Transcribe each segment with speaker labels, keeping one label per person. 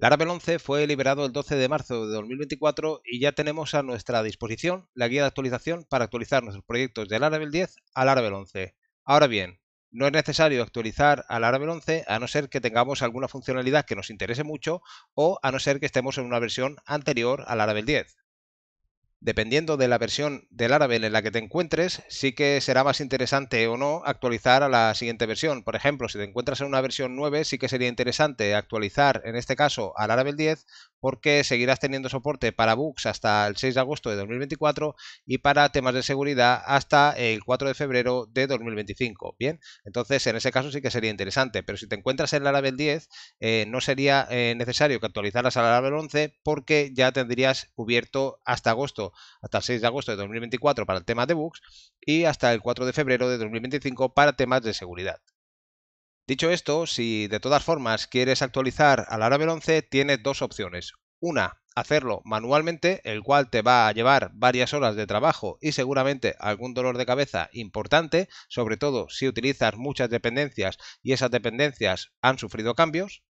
Speaker 1: Laravel 11 fue liberado el 12 de marzo de 2024 y ya tenemos a nuestra disposición la guía de actualización para actualizar nuestros proyectos de Laravel 10 a Laravel 11. Ahora bien, no es necesario actualizar a Laravel 11 a no ser que tengamos alguna funcionalidad que nos interese mucho o a no ser que estemos en una versión anterior a Laravel 10 dependiendo de la versión del Laravel en la que te encuentres, sí que será más interesante o no actualizar a la siguiente versión. Por ejemplo, si te encuentras en una versión 9, sí que sería interesante actualizar, en este caso, al Laravel 10, porque seguirás teniendo soporte para bugs hasta el 6 de agosto de 2024 y para temas de seguridad hasta el 4 de febrero de 2025. Bien, entonces en ese caso sí que sería interesante, pero si te encuentras en Laravel 10, eh, no sería eh, necesario que actualizaras a Laravel 11 porque ya tendrías cubierto hasta agosto hasta el 6 de agosto de 2024 para el tema de bugs y hasta el 4 de febrero de 2025 para temas de seguridad. Dicho esto, si de todas formas quieres actualizar a Laravel 11, tienes dos opciones. Una, hacerlo manualmente, el cual te va a llevar varias horas de trabajo y seguramente algún dolor de cabeza importante, sobre todo si utilizas muchas dependencias y esas dependencias han sufrido cambios.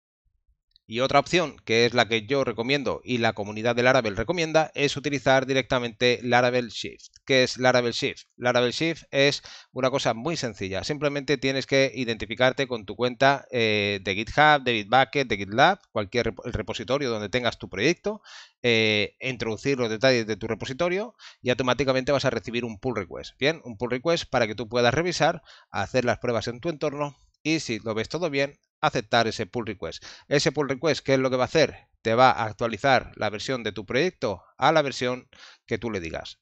Speaker 1: Y otra opción, que es la que yo recomiendo y la comunidad de Laravel recomienda, es utilizar directamente Laravel Shift. ¿Qué es Laravel Shift? Laravel Shift es una cosa muy sencilla. Simplemente tienes que identificarte con tu cuenta eh, de GitHub, de Bitbucket, de GitLab, cualquier repositorio donde tengas tu proyecto, eh, introducir los detalles de tu repositorio y automáticamente vas a recibir un pull request. Bien, un pull request para que tú puedas revisar, hacer las pruebas en tu entorno y si lo ves todo bien, aceptar ese pull request. Ese pull request, ¿qué es lo que va a hacer? Te va a actualizar la versión de tu proyecto a la versión que tú le digas.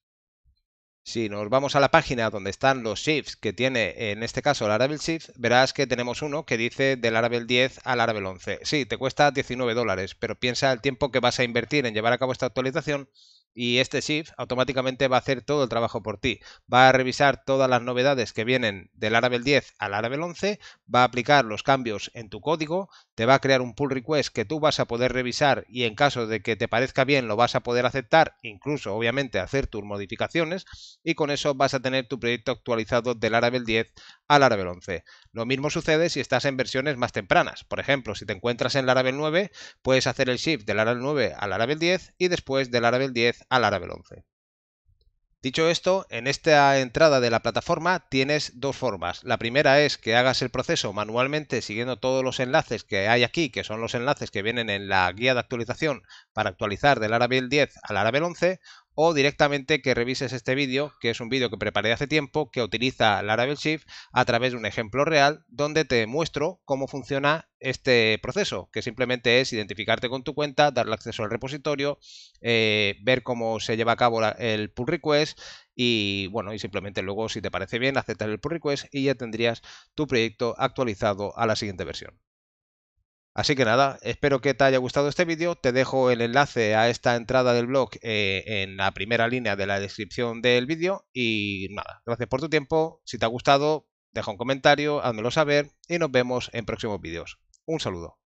Speaker 1: Si nos vamos a la página donde están los shifts que tiene en este caso el Arable Shift, verás que tenemos uno que dice del Arable 10 al Arable 11. Sí, te cuesta 19 dólares, pero piensa el tiempo que vas a invertir en llevar a cabo esta actualización y este Shift automáticamente va a hacer todo el trabajo por ti. Va a revisar todas las novedades que vienen del Laravel 10 al árabe 11, va a aplicar los cambios en tu código, te va a crear un pull request que tú vas a poder revisar y en caso de que te parezca bien lo vas a poder aceptar, incluso obviamente hacer tus modificaciones y con eso vas a tener tu proyecto actualizado del Laravel 10 al Laravel 11. Lo mismo sucede si estás en versiones más tempranas. Por ejemplo, si te encuentras en Laravel 9, puedes hacer el shift del Laravel 9 al Laravel 10 y después del Laravel 10 al Laravel 11. Dicho esto, en esta entrada de la plataforma tienes dos formas. La primera es que hagas el proceso manualmente siguiendo todos los enlaces que hay aquí, que son los enlaces que vienen en la guía de actualización para actualizar del Laravel 10 al árabe 11, o directamente que revises este vídeo, que es un vídeo que preparé hace tiempo, que utiliza Laravel Shift a través de un ejemplo real, donde te muestro cómo funciona este proceso, que simplemente es identificarte con tu cuenta, darle acceso al repositorio, eh, ver cómo se lleva a cabo el pull request y bueno, y simplemente luego si te parece bien aceptar el pull request y ya tendrías tu proyecto actualizado a la siguiente versión. Así que nada, espero que te haya gustado este vídeo, te dejo el enlace a esta entrada del blog eh, en la primera línea de la descripción del vídeo y nada, gracias por tu tiempo, si te ha gustado, deja un comentario, házmelo saber y nos vemos en próximos vídeos. Un saludo.